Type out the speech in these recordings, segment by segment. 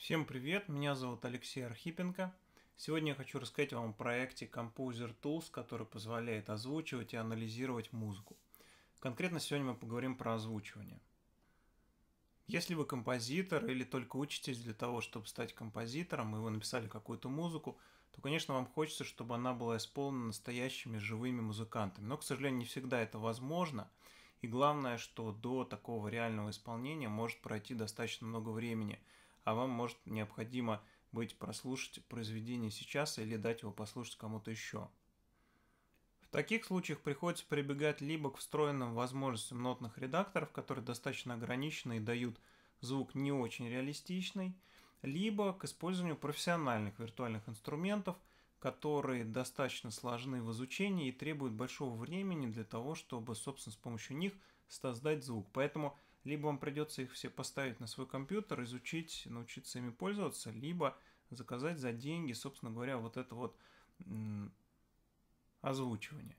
Всем привет, меня зовут Алексей Архипенко. Сегодня я хочу рассказать вам о проекте Composer Tools, который позволяет озвучивать и анализировать музыку. Конкретно сегодня мы поговорим про озвучивание. Если вы композитор или только учитесь для того, чтобы стать композитором, и вы написали какую-то музыку, то, конечно, вам хочется, чтобы она была исполнена настоящими живыми музыкантами. Но, к сожалению, не всегда это возможно. И главное, что до такого реального исполнения может пройти достаточно много времени – а вам может необходимо быть прослушать произведение сейчас или дать его послушать кому-то еще. В таких случаях приходится прибегать либо к встроенным возможностям нотных редакторов, которые достаточно ограничены и дают звук не очень реалистичный, либо к использованию профессиональных виртуальных инструментов, которые достаточно сложны в изучении и требуют большого времени для того, чтобы, собственно, с помощью них создать звук. Поэтому – либо вам придется их все поставить на свой компьютер, изучить, научиться ими пользоваться, либо заказать за деньги, собственно говоря, вот это вот озвучивание.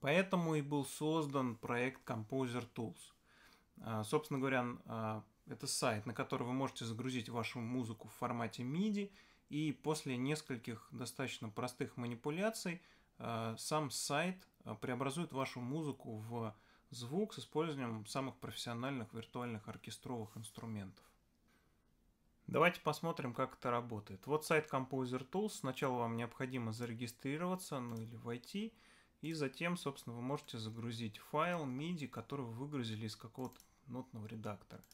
Поэтому и был создан проект Composer Tools. А, собственно говоря, а, это сайт, на который вы можете загрузить вашу музыку в формате MIDI, и после нескольких достаточно простых манипуляций а, сам сайт преобразует вашу музыку в звук с использованием самых профессиональных виртуальных оркестровых инструментов. Давайте посмотрим, как это работает. Вот сайт Composer Tools. Сначала вам необходимо зарегистрироваться, ну или войти, и затем, собственно, вы можете загрузить файл MIDI, который вы выгрузили из какого-то нотного редактора.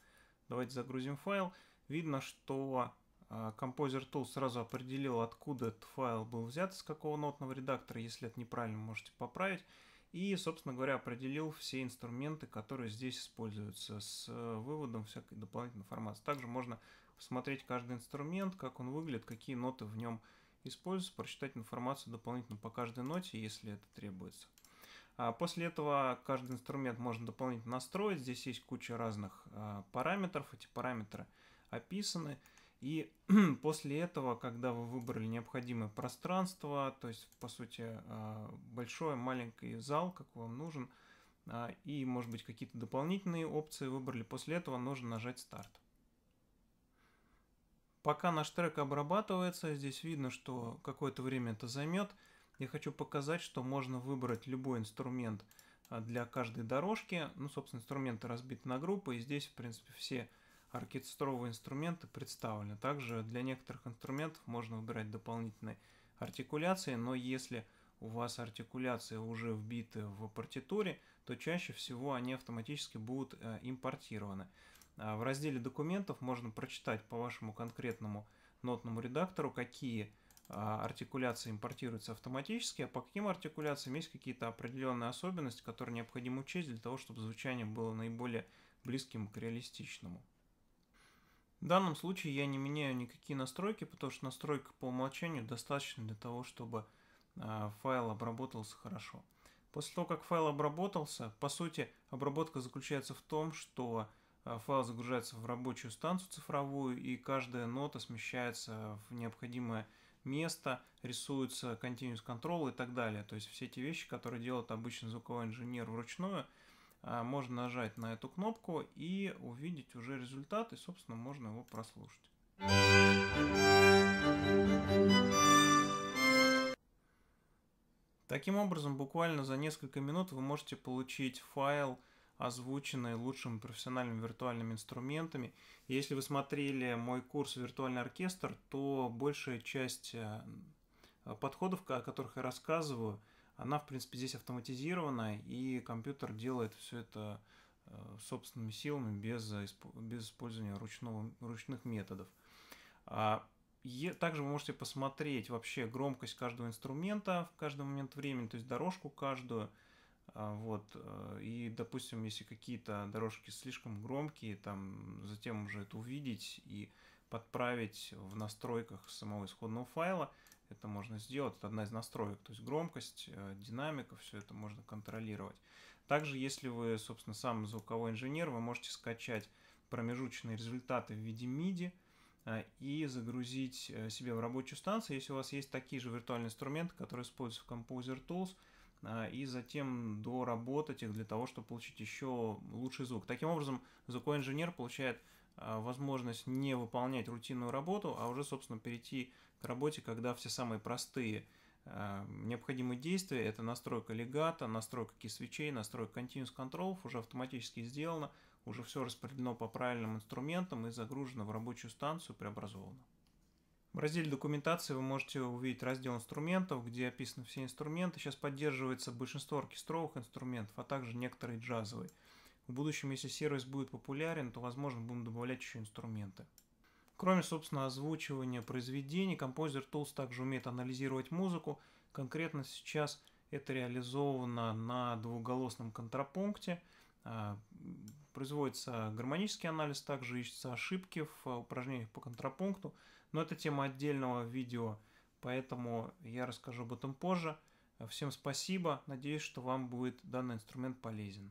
Давайте загрузим файл. Видно, что а, Composer Tool сразу определил, откуда этот файл был взят, с какого нотного редактора. Если это неправильно, можете поправить. И, собственно говоря, определил все инструменты, которые здесь используются, с э, выводом всякой дополнительной информации. Также можно посмотреть каждый инструмент, как он выглядит, какие ноты в нем используются, прочитать информацию дополнительно по каждой ноте, если это требуется. А после этого каждый инструмент можно дополнительно настроить. Здесь есть куча разных а, параметров. Эти параметры описаны. И после этого, когда вы выбрали необходимое пространство, то есть, по сути, а, большой, маленький зал, как вам нужен, а, и, может быть, какие-то дополнительные опции выбрали, после этого нужно нажать «Старт». Пока наш трек обрабатывается, здесь видно, что какое-то время это займет. Я хочу показать, что можно выбрать любой инструмент а, для каждой дорожки. Ну, собственно, инструменты разбиты на группы, и здесь, в принципе, все оркестровые инструменты представлены. Также для некоторых инструментов можно выбирать дополнительные артикуляции, но если у вас артикуляции уже вбиты в партитуре, то чаще всего они автоматически будут э, импортированы. А в разделе документов можно прочитать по вашему конкретному нотному редактору, какие а, артикуляции импортируются автоматически, а по каким артикуляциям есть какие-то определенные особенности, которые необходимо учесть для того, чтобы звучание было наиболее близким к реалистичному. В данном случае я не меняю никакие настройки, потому что настройка по умолчанию достаточно для того, чтобы а, файл обработался хорошо. После того, как файл обработался, по сути, обработка заключается в том, что а, файл загружается в рабочую станцию цифровую, и каждая нота смещается в необходимое место, рисуется continuous control и так далее. То есть все те вещи, которые делает обычный звуковой инженер вручную – а, можно нажать на эту кнопку и увидеть уже результат, и, собственно, можно его прослушать. Таким образом, буквально за несколько минут вы можете получить файл, озвученный лучшими профессиональными виртуальными инструментами. Если вы смотрели мой курс «Виртуальный оркестр», то большая часть э, подходов, о которых я рассказываю – она, в принципе, здесь автоматизирована, и компьютер делает все это э, собственными силами без, э, без использования ручного, ручных методов. А, также вы можете посмотреть вообще громкость каждого инструмента в каждый момент времени, то есть дорожку каждую. А, вот. Э, и, допустим, если какие-то дорожки слишком громкие, там затем уже это увидеть и подправить в настройках самого исходного файла это можно сделать. Это одна из настроек, то есть громкость, э, динамика, все это можно контролировать. Также, если вы, собственно, сам звуковой инженер, вы можете скачать промежуточные результаты в виде MIDI э, и загрузить э, себе в рабочую станцию, если у вас есть такие же виртуальные инструменты, которые используются в Composer Tools, и затем доработать их для того, чтобы получить еще лучший звук. Таким образом, звуковой инженер получает а, возможность не выполнять рутинную работу, а уже, собственно, перейти к работе, когда все самые простые а, необходимые действия – это настройка легата, настройка кисвичей, настройка continuous control уже автоматически сделано, уже все распределено по правильным инструментам и загружено в рабочую станцию, преобразовано. В разделе документации вы можете увидеть раздел инструментов, где описаны все инструменты. Сейчас поддерживается большинство оркестровых инструментов, а также некоторые джазовые. В будущем, если сервис будет популярен, то, возможно, будем добавлять еще инструменты. Кроме, собственно, озвучивания произведений, Composer Tools также умеет анализировать музыку. Конкретно сейчас это реализовано на двухголосном контрапункте. А, производится гармонический анализ, также ищутся ошибки в упражнениях по контрапункту. Но это тема отдельного видео, поэтому я расскажу об этом позже. Всем спасибо, надеюсь, что вам будет данный инструмент полезен.